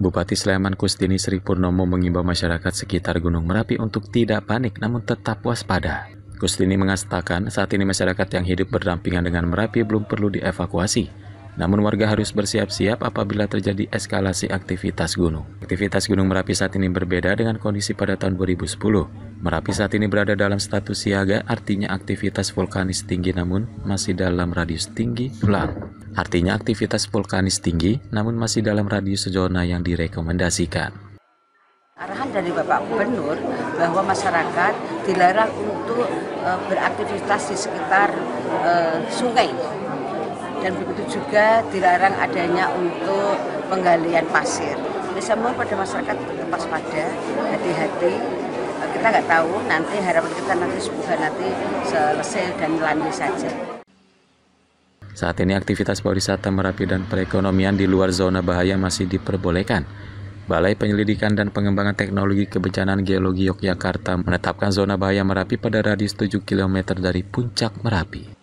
Bupati Sleman Kustini Sri Purnomo mengimbau masyarakat sekitar Gunung Merapi untuk tidak panik namun tetap waspada. Kustini mengatakan saat ini masyarakat yang hidup berdampingan dengan Merapi belum perlu dievakuasi. Namun warga harus bersiap-siap apabila terjadi eskalasi aktivitas gunung. Aktivitas Gunung Merapi saat ini berbeda dengan kondisi pada tahun 2010. Merapi saat ini berada dalam status siaga, artinya aktivitas vulkanis tinggi namun masih dalam radius tinggi pulang. Artinya aktivitas vulkanis tinggi namun masih dalam radius zona yang direkomendasikan. Arahan dari Bapak Gubernur bahwa masyarakat dilarang untuk e, beraktivitas di sekitar e, sungai dan begitu juga dilarang adanya untuk penggalian pasir. Ini semua pada masyarakat tetap waspada, hati-hati kita nggak tahu nanti harapan kita nanti semoga nanti selesai dan landai saja. Saat ini aktivitas pariwisata Merapi dan perekonomian di luar zona bahaya masih diperbolehkan. Balai Penyelidikan dan Pengembangan Teknologi Kebencanaan Geologi Yogyakarta menetapkan zona bahaya Merapi pada radius 7 km dari puncak Merapi.